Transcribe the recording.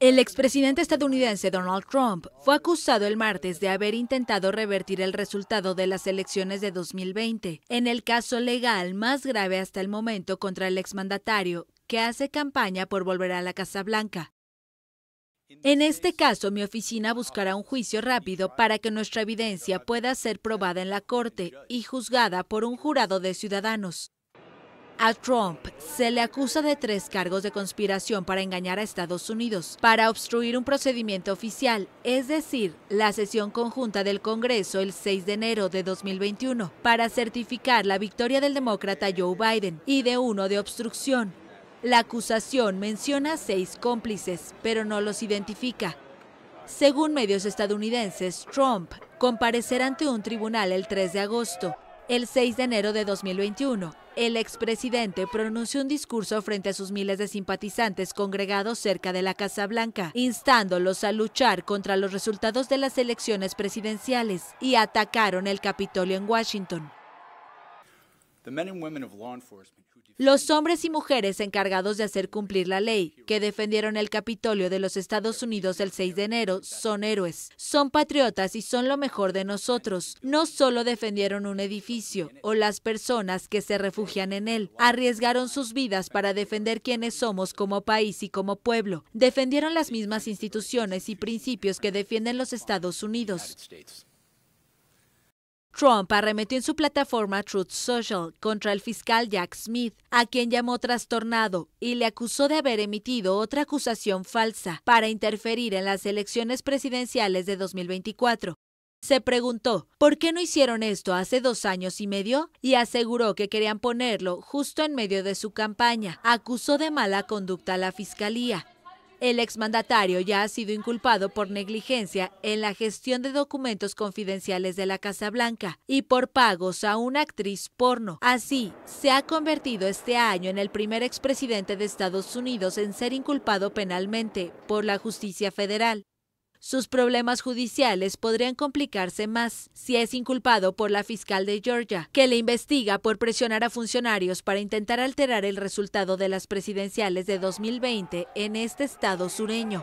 El expresidente estadounidense Donald Trump fue acusado el martes de haber intentado revertir el resultado de las elecciones de 2020, en el caso legal más grave hasta el momento contra el exmandatario, que hace campaña por volver a la Casa Blanca. En este caso, mi oficina buscará un juicio rápido para que nuestra evidencia pueda ser probada en la Corte y juzgada por un jurado de ciudadanos. A Trump se le acusa de tres cargos de conspiración para engañar a Estados Unidos, para obstruir un procedimiento oficial, es decir, la sesión conjunta del Congreso el 6 de enero de 2021, para certificar la victoria del demócrata Joe Biden y de uno de obstrucción. La acusación menciona seis cómplices, pero no los identifica. Según medios estadounidenses, Trump comparecerá ante un tribunal el 3 de agosto el 6 de enero de 2021, el expresidente pronunció un discurso frente a sus miles de simpatizantes congregados cerca de la Casa Blanca, instándolos a luchar contra los resultados de las elecciones presidenciales y atacaron el Capitolio en Washington. Los hombres y mujeres encargados de hacer cumplir la ley, que defendieron el Capitolio de los Estados Unidos el 6 de enero, son héroes, son patriotas y son lo mejor de nosotros. No solo defendieron un edificio o las personas que se refugian en él, arriesgaron sus vidas para defender quienes somos como país y como pueblo. Defendieron las mismas instituciones y principios que defienden los Estados Unidos. Trump arremetió en su plataforma Truth Social contra el fiscal Jack Smith, a quien llamó trastornado y le acusó de haber emitido otra acusación falsa para interferir en las elecciones presidenciales de 2024. Se preguntó, ¿por qué no hicieron esto hace dos años y medio? Y aseguró que querían ponerlo justo en medio de su campaña. Acusó de mala conducta a la fiscalía el exmandatario ya ha sido inculpado por negligencia en la gestión de documentos confidenciales de la Casa Blanca y por pagos a una actriz porno. Así, se ha convertido este año en el primer expresidente de Estados Unidos en ser inculpado penalmente por la justicia federal. Sus problemas judiciales podrían complicarse más si es inculpado por la fiscal de Georgia, que le investiga por presionar a funcionarios para intentar alterar el resultado de las presidenciales de 2020 en este estado sureño.